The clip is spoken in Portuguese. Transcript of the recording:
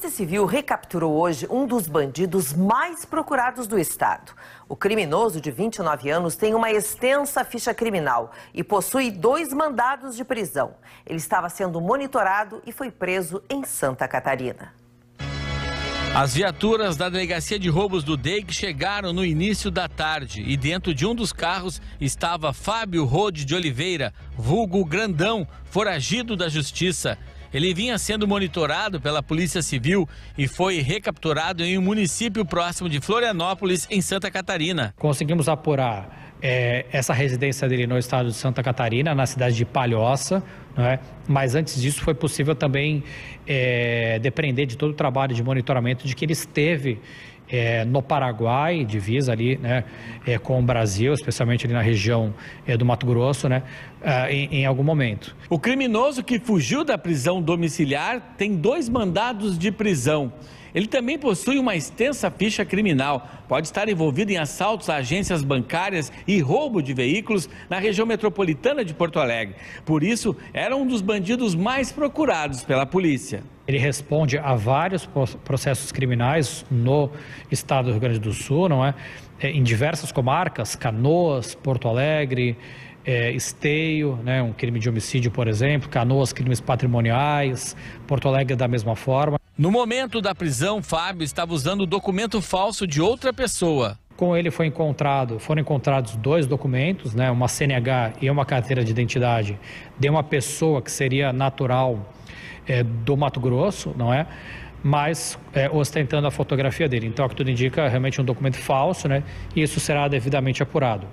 Polícia Civil recapturou hoje um dos bandidos mais procurados do estado. O criminoso de 29 anos tem uma extensa ficha criminal e possui dois mandados de prisão. Ele estava sendo monitorado e foi preso em Santa Catarina. As viaturas da Delegacia de Roubos do DEIC chegaram no início da tarde e dentro de um dos carros estava Fábio Rode de Oliveira, vulgo Grandão, foragido da Justiça. Ele vinha sendo monitorado pela Polícia Civil e foi recapturado em um município próximo de Florianópolis, em Santa Catarina. Conseguimos apurar é, essa residência dele no estado de Santa Catarina, na cidade de Palhoça. É? Mas antes disso, foi possível também é, eh, depender de todo o trabalho de monitoramento de que ele esteve é, no Paraguai, divisa ali né, eh, com o Brasil, especialmente ali na região do Mato Grosso, né, ah, em, em algum momento. O criminoso que fugiu da prisão domiciliar tem dois mandados de prisão. Ele também possui uma extensa ficha criminal. Pode estar envolvido em assaltos a agências bancárias e roubo de veículos na região metropolitana de Porto Alegre. Por isso, era um dos bandidos mais procurados pela polícia. Ele responde a vários processos criminais no estado do Rio Grande do Sul, não é? é? Em diversas comarcas, Canoas, Porto Alegre, é, esteio, né, um crime de homicídio, por exemplo, canoas, crimes patrimoniais, Porto Alegre da mesma forma. No momento da prisão, Fábio estava usando o documento falso de outra pessoa. Com ele foi encontrado, foram encontrados dois documentos, né, uma CNH e uma carteira de identidade de uma pessoa que seria natural é, do Mato Grosso, não é? mas é, ostentando a fotografia dele. Então, o que tudo indica, é realmente um documento falso, né? E isso será devidamente apurado.